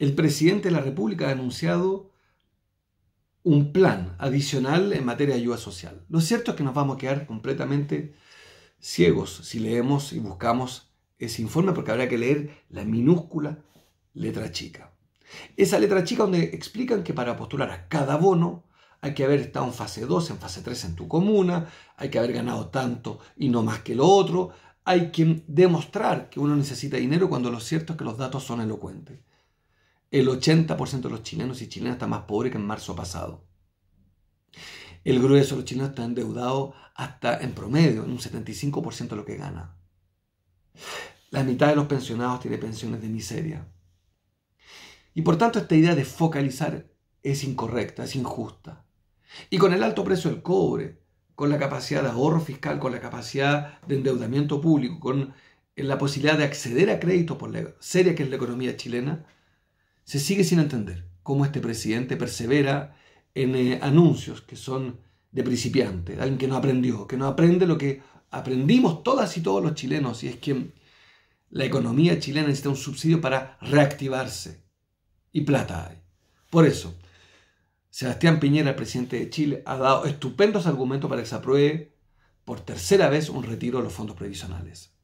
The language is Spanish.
El presidente de la República ha anunciado un plan adicional en materia de ayuda social. Lo cierto es que nos vamos a quedar completamente ciegos si leemos y buscamos ese informe porque habrá que leer la minúscula letra chica. Esa letra chica donde explican que para postular a cada bono hay que haber estado en fase 2, en fase 3 en tu comuna, hay que haber ganado tanto y no más que lo otro, hay que demostrar que uno necesita dinero cuando lo cierto es que los datos son elocuentes. El 80% de los chilenos y chilenas está más pobre que en marzo pasado. El grueso de los chilenos está endeudado hasta en promedio, en un 75% de lo que gana. La mitad de los pensionados tiene pensiones de miseria. Y por tanto esta idea de focalizar es incorrecta, es injusta. Y con el alto precio del cobre, con la capacidad de ahorro fiscal, con la capacidad de endeudamiento público, con la posibilidad de acceder a créditos por la seria que es la economía chilena, se sigue sin entender cómo este presidente persevera en eh, anuncios que son de principiante, de alguien que no aprendió, que no aprende lo que aprendimos todas y todos los chilenos, y es que la economía chilena necesita un subsidio para reactivarse. Y plata hay. Por eso, Sebastián Piñera, el presidente de Chile, ha dado estupendos argumentos para que se apruebe por tercera vez un retiro de los fondos previsionales.